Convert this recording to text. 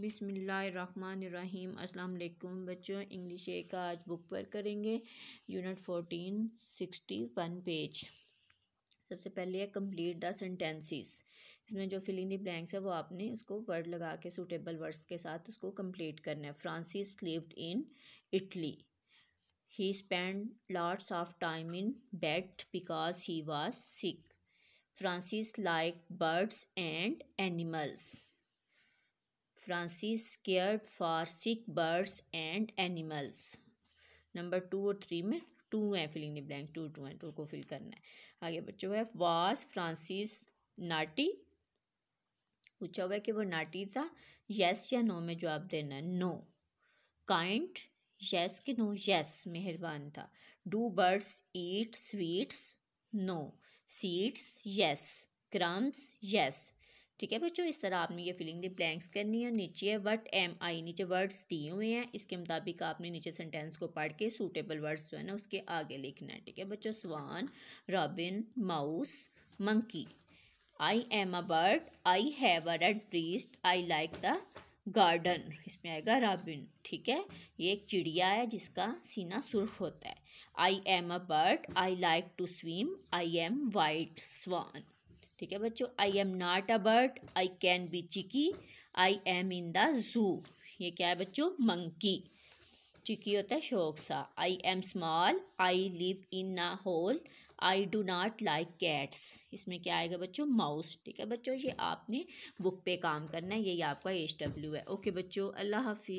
बिसमीम अल्लाम बच्चों इंग्लिश ए का आज बुक पर करेंगे unit fourteen sixty one page सबसे पहले है कंप्लीट द सेंटेंसेस इसमें जो फिलिंग दी ब्लैंक्स है वो आपने उसको वर्ड लगा के सूटेबल वर्ड्स के साथ उसको कंप्लीट करना है Francis lived in Italy he spend lots of time in bed because he was sick Francis like birds and animals Francis care for sick birds and animals number two और three में two है filling the blank two two है two को fill करना है आगे बच्चों है वास फ्रांसिस नाटी पूछा हुआ है कि वो नाटी था यस या नो में जवाब देना है नो काइंड यस के नो यस मेहरबान था do birds eat sweets no seeds yes crumbs yes ठीक है बच्चों इस तरह आपने ये फिलिंग दी ब्लैंक्स करनी है नीचे है वट एम आई नीचे वर्ड्स दिए हुए हैं इसके मुताबिक आपने नीचे सेंटेंस को पढ़ के सूटेबल वर्ड्स जो है ना उसके आगे लिखना है ठीक है बच्चों swan robin mouse monkey I am a bird I have a red breast I like the garden इसमें आएगा रॉबिन ठीक है ये एक चिड़िया है जिसका सीना सुर्ख होता है I am a bird I like to swim I am white swan ठीक है बच्चों I am not a bird I can be chicky I am in the zoo ये क्या है बच्चों मंकी चिकी होता है शौक सा I am small I live in a hole I do not like cats इसमें क्या आएगा बच्चों माउस ठीक है बच्चों ये आपने बुक पे काम करना है यही आपका एच डब्ल्यू है ओके बच्चों अल्लाह हाफि